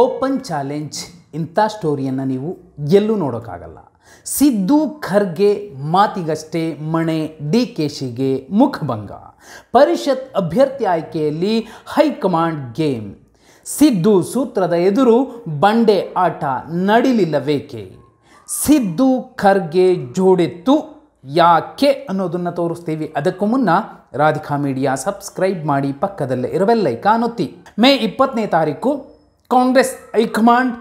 open challenge ಇಂಥ ಸ್ಟೋರಿಯನ್ನು ನೀವು ಎಲ್ಲೂ ನೋಡೋಕ್ಕಾಗಲ್ಲ ಸಿದ್ದು ಖರ್ಗೆ ಮಾತಿಗಷ್ಟೇ ಮಣೆ ಡಿ ಕೆ ಮುಖಭಂಗ ಪರಿಷತ್ ಅಭ್ಯರ್ಥಿ ಆಯ್ಕೆಯಲ್ಲಿ ಹೈಕಮಾಂಡ್ ಗೇಮ್ ಸಿದ್ದು ಸೂತ್ರದ ಎದುರು ಬಂಡೆ ಆಟ ಬೇಕೆ ಸಿದ್ದು ಖರ್ಗೆ ಜೋಡೆತ್ತು ಯಾಕೆ ಅನ್ನೋದನ್ನು ತೋರಿಸ್ತೀವಿ ಅದಕ್ಕೂ ಮುನ್ನ ರಾಧಿಕಾ ಮೀಡಿಯಾ ಸಬ್ಸ್ಕ್ರೈಬ್ ಮಾಡಿ ಪಕ್ಕದಲ್ಲೇ ಇರಬೆಲ್ಲೈಕ ಅನ್ನೋತಿ ಮೇ ಇಪ್ಪತ್ತನೇ ತಾರೀಕು ಕಾಂಗ್ರೆಸ್ ಹೈಕಮಾಂಡ್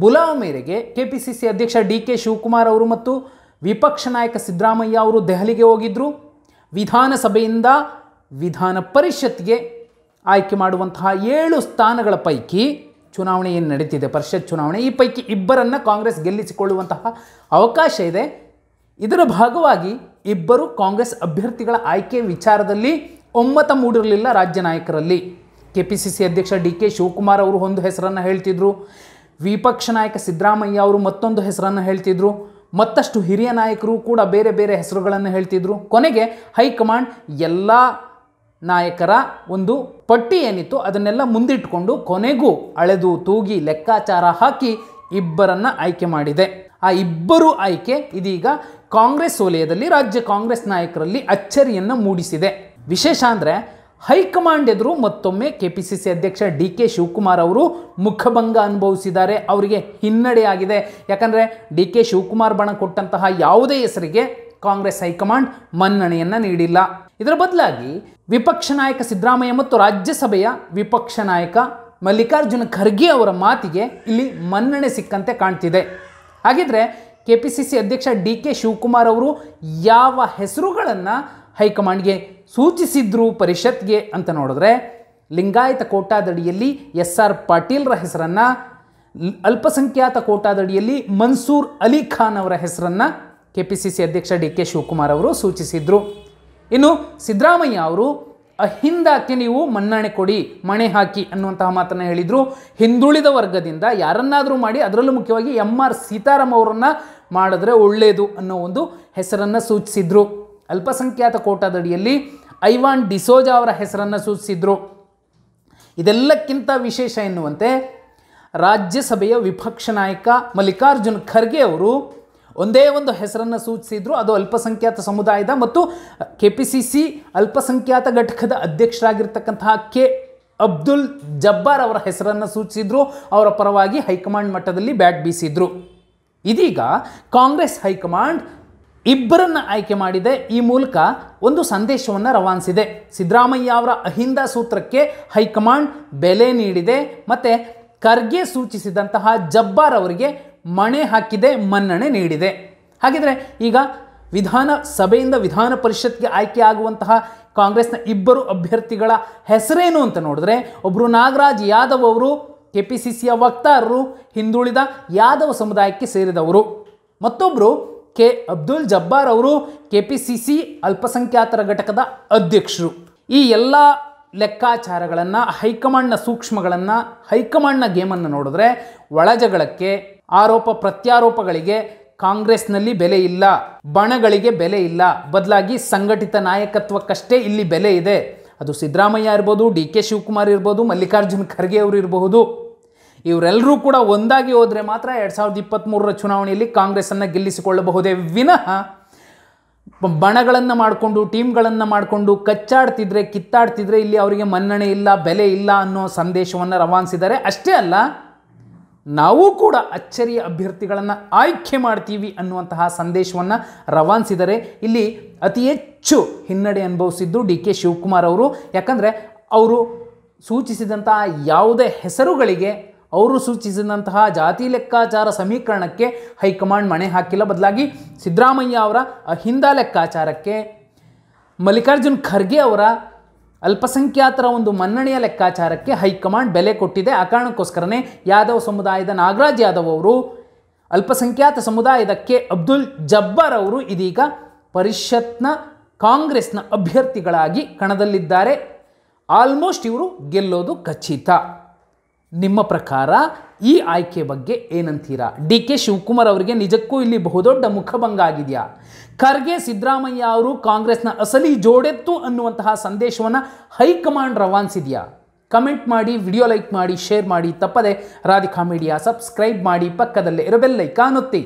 ಬುಲಾವ್ ಮೇರೆಗೆ ಕೆ ಪಿ ಸಿ ಸಿ ಅಧ್ಯಕ್ಷ ಡಿ ಕೆ ಶಿವಕುಮಾರ್ ಅವರು ಮತ್ತು ವಿಪಕ್ಷ ನಾಯಕ ಸಿದ್ದರಾಮಯ್ಯ ಅವರು ದೆಹಲಿಗೆ ಹೋಗಿದ್ದರು ವಿಧಾನಸಭೆಯಿಂದ ವಿಧಾನ ಪರಿಷತ್ಗೆ ಆಯ್ಕೆ ಮಾಡುವಂತಹ ಏಳು ಸ್ಥಾನಗಳ ಪೈಕಿ ಚುನಾವಣೆ ಏನು ನಡೀತಿದೆ ಪರಿಷತ್ ಚುನಾವಣೆ ಈ ಪೈಕಿ ಇಬ್ಬರನ್ನು ಕಾಂಗ್ರೆಸ್ ಗೆಲ್ಲಿಸಿಕೊಳ್ಳುವಂತಹ ಅವಕಾಶ ಇದೆ ಇದರ ಭಾಗವಾಗಿ ಇಬ್ಬರು ಕಾಂಗ್ರೆಸ್ ಅಭ್ಯರ್ಥಿಗಳ ಆಯ್ಕೆ ವಿಚಾರದಲ್ಲಿ ಒಮ್ಮತ ಮೂಡಿರಲಿಲ್ಲ ರಾಜ್ಯ ನಾಯಕರಲ್ಲಿ ಕೆ ಪಿ ಸಿ ಸಿ ಅಧ್ಯಕ್ಷ ಡಿ ಕೆ ಶಿವಕುಮಾರ್ ಅವರು ಒಂದು ಹೆಸರನ್ನು ಹೇಳ್ತಿದ್ರು ವಿಪಕ್ಷ ನಾಯಕ ಸಿದ್ದರಾಮಯ್ಯ ಅವರು ಮತ್ತೊಂದು ಹೆಸರನ್ನು ಹೇಳ್ತಿದ್ರು ಮತ್ತಷ್ಟು ಹಿರಿಯ ನಾಯಕರು ಕೂಡ ಬೇರೆ ಬೇರೆ ಹೆಸರುಗಳನ್ನು ಹೇಳ್ತಿದ್ರು ಕೊನೆಗೆ ಹೈಕಮಾಂಡ್ ಎಲ್ಲ ನಾಯಕರ ಒಂದು ಪಟ್ಟಿ ಏನಿತ್ತು ಅದನ್ನೆಲ್ಲ ಮುಂದಿಟ್ಕೊಂಡು ಕೊನೆಗೂ ಅಳೆದು ತೂಗಿ ಲೆಕ್ಕಾಚಾರ ಹಾಕಿ ಇಬ್ಬರನ್ನು ಆಯ್ಕೆ ಮಾಡಿದೆ ಆ ಇಬ್ಬರು ಆಯ್ಕೆ ಇದೀಗ ಕಾಂಗ್ರೆಸ್ ವಲಯದಲ್ಲಿ ರಾಜ್ಯ ಕಾಂಗ್ರೆಸ್ ನಾಯಕರಲ್ಲಿ ಅಚ್ಚರಿಯನ್ನು ಮೂಡಿಸಿದೆ ವಿಶೇಷ ಅಂದರೆ ಹೈಕಮಾಂಡ್ ಎದುರು ಮತ್ತೊಮ್ಮೆ ಕೆ ಪಿ ಸಿ ಸಿ ಅಧ್ಯಕ್ಷ ಡಿ ಕೆ ಶಿವಕುಮಾರ್ ಅವರು ಮುಖಭಂಗ ಅನುಭವಿಸಿದ್ದಾರೆ ಅವರಿಗೆ ಹಿನ್ನಡೆಯಾಗಿದೆ ಯಾಕಂದರೆ ಡಿ ಕೆ ಶಿವಕುಮಾರ್ ಬಣ ಕೊಟ್ಟಂತಹ ಯಾವುದೇ ಹೆಸರಿಗೆ ಕಾಂಗ್ರೆಸ್ ಹೈಕಮಾಂಡ್ ಮನ್ನಣೆಯನ್ನು ನೀಡಿಲ್ಲ ಇದರ ಬದಲಾಗಿ ವಿಪಕ್ಷ ನಾಯಕ ಸಿದ್ದರಾಮಯ್ಯ ಮತ್ತು ರಾಜ್ಯಸಭೆಯ ವಿಪಕ್ಷ ನಾಯಕ ಮಲ್ಲಿಕಾರ್ಜುನ ಖರ್ಗೆ ಅವರ ಮಾತಿಗೆ ಇಲ್ಲಿ ಮನ್ನಣೆ ಸಿಕ್ಕಂತೆ ಕಾಣ್ತಿದೆ ಹಾಗಿದ್ರೆ ಕೆ ಪಿ ಸಿ ಸಿ ಅಧ್ಯಕ್ಷ ಡಿ ಕೆ ಶಿವಕುಮಾರ್ ಅವರು ಯಾವ ಹೆಸರುಗಳನ್ನು ಹೈಕಮಾಂಡ್ಗೆ ಸೂಚಿಸಿದ್ರು ಪರಿಷತ್ಗೆ ಅಂತ ನೋಡಿದ್ರೆ ಲಿಂಗಾಯತ ಕೋಟಾದಡಿಯಲ್ಲಿ ಎಸ್ ಆರ್ ಪಾಟೀಲ್ರ ಹೆಸರನ್ನು ಅಲ್ಪಸಂಖ್ಯಾತ ಕೋಟಾದಡಿಯಲ್ಲಿ ಮನ್ಸೂರ್ ಅಲಿ ಖಾನ್ ಅವರ ಹೆಸರನ್ನು ಕೆ ಪಿ ಸಿ ಸಿ ಅಧ್ಯಕ್ಷ ಡಿ ಕೆ ಶಿವಕುಮಾರ್ ಅವರು ಸೂಚಿಸಿದರು ಇನ್ನು ಸಿದ್ದರಾಮಯ್ಯ ಅವರು ಅಹಿಂದಕ್ಕೆ ನೀವು ಮನ್ನಣೆ ಕೊಡಿ ಮಣೆ ಹಾಕಿ ಅನ್ನುವಂತಹ ಮಾತನ್ನು ಹೇಳಿದರು ಹಿಂದುಳಿದ ವರ್ಗದಿಂದ ಯಾರನ್ನಾದರೂ ಮಾಡಿ ಅದರಲ್ಲೂ ಮುಖ್ಯವಾಗಿ ಎಂ ಆರ್ ಸೀತಾರಾಮ್ ಅವರನ್ನು ಮಾಡಿದ್ರೆ ಒಳ್ಳೆಯದು ಅನ್ನೋ ಒಂದು ಹೆಸರನ್ನು ಸೂಚಿಸಿದರು ಅಲ್ಪಸಂಖ್ಯಾತ ಕೋಟಾದಡಿಯಲ್ಲಿ ಐವಾನ್ ಡಿಸೋಜಾ ಅವರ ಹೆಸರನ್ನು ಸೂಚಿಸಿದ್ರು ಇದೆಲ್ಲಕ್ಕಿಂತ ವಿಶೇಷ ಎನ್ನುವಂತೆ ರಾಜ್ಯಸಭೆಯ ವಿಪಕ್ಷ ನಾಯಕ ಮಲ್ಲಿಕಾರ್ಜುನ್ ಖರ್ಗೆ ಅವರು ಒಂದೇ ಒಂದು ಹೆಸರನ್ನು ಸೂಚಿಸಿದ್ರು ಅದು ಅಲ್ಪಸಂಖ್ಯಾತ ಸಮುದಾಯದ ಮತ್ತು ಕೆ ಪಿ ಸಿ ಸಿ ಅಲ್ಪಸಂಖ್ಯಾತ ಘಟಕದ ಅಧ್ಯಕ್ಷರಾಗಿರ್ತಕ್ಕಂತಹ ಕೆ ಅಬ್ದುಲ್ ಜಬ್ಬಾರ್ ಅವರ ಹೆಸರನ್ನು ಸೂಚಿಸಿದ್ರು ಅವರ ಪರವಾಗಿ ಹೈಕಮಾಂಡ್ ಮಟ್ಟದಲ್ಲಿ ಬ್ಯಾಟ್ ಬೀಸಿದ್ರು ಇದೀಗ ಕಾಂಗ್ರೆಸ್ ಹೈಕಮಾಂಡ್ ಇಬ್ಬರನ್ನು ಆಯ್ಕೆ ಮಾಡಿದೆ ಈ ಮೂಲಕ ಒಂದು ಸಂದೇಶವನ್ನು ರವಾನಿಸಿದೆ ಸಿದ್ದರಾಮಯ್ಯ ಅವರ ಅಹಿಂದ ಸೂತ್ರಕ್ಕೆ ಹೈಕಮಾಂಡ್ ಬೆಲೆ ನೀಡಿದೆ ಮತ್ತು ಖರ್ಗೆ ಸೂಚಿಸಿದಂತಹ ಜಬ್ಬಾರ್ ಅವರಿಗೆ ಮಣೆ ಹಾಕಿದೆ ಮನ್ನಣೆ ನೀಡಿದೆ ಹಾಗಿದ್ರೆ ಈಗ ವಿಧಾನಸಭೆಯಿಂದ ವಿಧಾನ ಪರಿಷತ್ಗೆ ಆಗುವಂತಹ ಕಾಂಗ್ರೆಸ್ನ ಇಬ್ಬರು ಅಭ್ಯರ್ಥಿಗಳ ಹೆಸರೇನು ಅಂತ ನೋಡಿದ್ರೆ ಒಬ್ಬರು ನಾಗರಾಜ್ ಯಾದವ್ ಅವರು ಕೆ ಪಿ ಸಿ ಸಿಯ ವಕ್ತಾರರು ಹಿಂದುಳಿದ ಯಾದವ ಸಮುದಾಯಕ್ಕೆ ಸೇರಿದವರು ಮತ್ತೊಬ್ಬರು ಕೆ ಅಬ್ದುಲ್ ಜಬ್ಬಾರ್ ಅವರು ಕೆ ಪಿ ಸಿ ಸಿ ಅಲ್ಪಸಂಖ್ಯಾತರ ಘಟಕದ ಅಧ್ಯಕ್ಷರು ಈ ಎಲ್ಲ ಲೆಕ್ಕಾಚಾರಗಳನ್ನು ಹೈಕಮಾಂಡ್ನ ಸೂಕ್ಷ್ಮಗಳನ್ನು ಹೈಕಮಾಂಡ್ನ ಗೇಮನ್ನು ನೋಡಿದ್ರೆ ಒಳಜಗಳಕ್ಕೆ ಆರೋಪ ಪ್ರತ್ಯಾರೋಪಗಳಿಗೆ ಕಾಂಗ್ರೆಸ್ನಲ್ಲಿ ಬೆಲೆ ಇಲ್ಲ ಬಣಗಳಿಗೆ ಬೆಲೆ ಇಲ್ಲ ಬದಲಾಗಿ ಸಂಘಟಿತ ನಾಯಕತ್ವಕ್ಕಷ್ಟೇ ಇಲ್ಲಿ ಬೆಲೆ ಇದೆ ಅದು ಸಿದ್ದರಾಮಯ್ಯ ಇರ್ಬೋದು ಡಿ ಕೆ ಶಿವಕುಮಾರ್ ಇರ್ಬೋದು ಮಲ್ಲಿಕಾರ್ಜುನ್ ಖರ್ಗೆ ಅವರು ಇರಬಹುದು ಇವರೆಲ್ಲರೂ ಕೂಡ ಒಂದಾಗಿ ಹೋದರೆ ಮಾತ್ರ ಎರಡು ಸಾವಿರದ ಇಪ್ಪತ್ತ್ಮೂರರ ಚುನಾವಣೆಯಲ್ಲಿ ಕಾಂಗ್ರೆಸ್ಸನ್ನು ಗೆಲ್ಲಿಸಿಕೊಳ್ಳಬಹುದೇ ವಿನಃ ಬಣಗಳನ್ನು ಮಾಡಿಕೊಂಡು ಟೀಮ್ಗಳನ್ನು ಮಾಡಿಕೊಂಡು ಕಚ್ಚಾಡ್ತಿದ್ರೆ ಕಿತ್ತಾಡ್ತಿದ್ರೆ ಇಲ್ಲಿ ಅವರಿಗೆ ಮನ್ನಣೆ ಇಲ್ಲ ಬೆಲೆ ಇಲ್ಲ ಅನ್ನೋ ಸಂದೇಶವನ್ನು ರವಾನಿಸಿದ್ದಾರೆ ಅಷ್ಟೇ ಅಲ್ಲ ನಾವು ಕೂಡ ಅಚ್ಚರಿಯ ಅಭ್ಯರ್ಥಿಗಳನ್ನು ಆಯ್ಕೆ ಮಾಡ್ತೀವಿ ಅನ್ನುವಂತಹ ಸಂದೇಶವನ್ನು ರವಾನಿಸಿದರೆ ಇಲ್ಲಿ ಅತಿ ಹೆಚ್ಚು ಹಿನ್ನಡೆ ಅನುಭವಿಸಿದ್ದು ಡಿ ಕೆ ಶಿವಕುಮಾರ್ ಅವರು ಯಾಕಂದರೆ ಅವರು ಸೂಚಿಸಿದಂತಹ ಯಾವುದೇ ಹೆಸರುಗಳಿಗೆ ಅವರು ಸೂಚಿಸಿದಂತಹ ಜಾತಿ ಲೆಕ್ಕಾಚಾರ ಸಮೀಕರಣಕ್ಕೆ ಹೈಕಮಾಂಡ್ ಮಣೆ ಹಾಕಿಲ್ಲ ಬದಲಾಗಿ ಸಿದ್ದರಾಮಯ್ಯ ಅವರ ಅಹಿಂದ ಲೆಕ್ಕಾಚಾರಕ್ಕೆ ಮಲ್ಲಿಕಾರ್ಜುನ್ ಖರ್ಗೆ ಅವರ ಅಲ್ಪಸಂಖ್ಯಾತರ ಒಂದು ಮನ್ನಣೆಯ ಲೆಕ್ಕಾಚಾರಕ್ಕೆ ಹೈಕಮಾಂಡ್ ಬೆಲೆ ಕೊಟ್ಟಿದೆ ಆ ಕಾರಣಕ್ಕೋಸ್ಕರನೇ ಯಾದವ್ ಸಮುದಾಯದ ನಾಗರಾಜ್ ಯಾದವ್ ಅವರು ಅಲ್ಪಸಂಖ್ಯಾತ ಸಮುದಾಯದಕ್ಕೆ ಅಬ್ದುಲ್ ಜಬ್ಬಾರ್ ಅವರು ಇದೀಗ ಪರಿಷತ್ನ ಕಾಂಗ್ರೆಸ್ನ ಅಭ್ಯರ್ಥಿಗಳಾಗಿ ಕಣದಲ್ಲಿದ್ದಾರೆ ಆಲ್ಮೋಸ್ಟ್ ಇವರು ಗೆಲ್ಲೋದು ಖಚಿತ ನಿಮ್ಮ ಪ್ರಕಾರ ಈ ಆಯ್ಕೆ ಬಗ್ಗೆ ಏನಂತೀರಾ ಡಿ ಕೆ ಶಿವಕುಮಾರ್ ಅವರಿಗೆ ನಿಜಕ್ಕೂ ಇಲ್ಲಿ ಬಹುದೊಡ್ಡ ಮುಖಭಂಗ ಆಗಿದೆಯಾ ಖರ್ಗೆ ಸಿದ್ದರಾಮಯ್ಯ ಅವರು ಕಾಂಗ್ರೆಸ್ನ ಅಸಲಿ ಜೋಡೆತ್ತು ಅನ್ನುವಂತಹ ಸಂದೇಶವನ್ನು ಹೈಕಮಾಂಡ್ ರವಾನಿಸಿದೆಯಾ ಕಮೆಂಟ್ ಮಾಡಿ ವಿಡಿಯೋ ಲೈಕ್ ಮಾಡಿ ಶೇರ್ ಮಾಡಿ ತಪ್ಪದೆ ರಾಧಿಕಾ ಮೀಡಿಯಾ ಸಬ್ಸ್ಕ್ರೈಬ್ ಮಾಡಿ ಪಕ್ಕದಲ್ಲೇ ಇರಬೆಲ್ಲೈಕಾನೊತ್ತಿ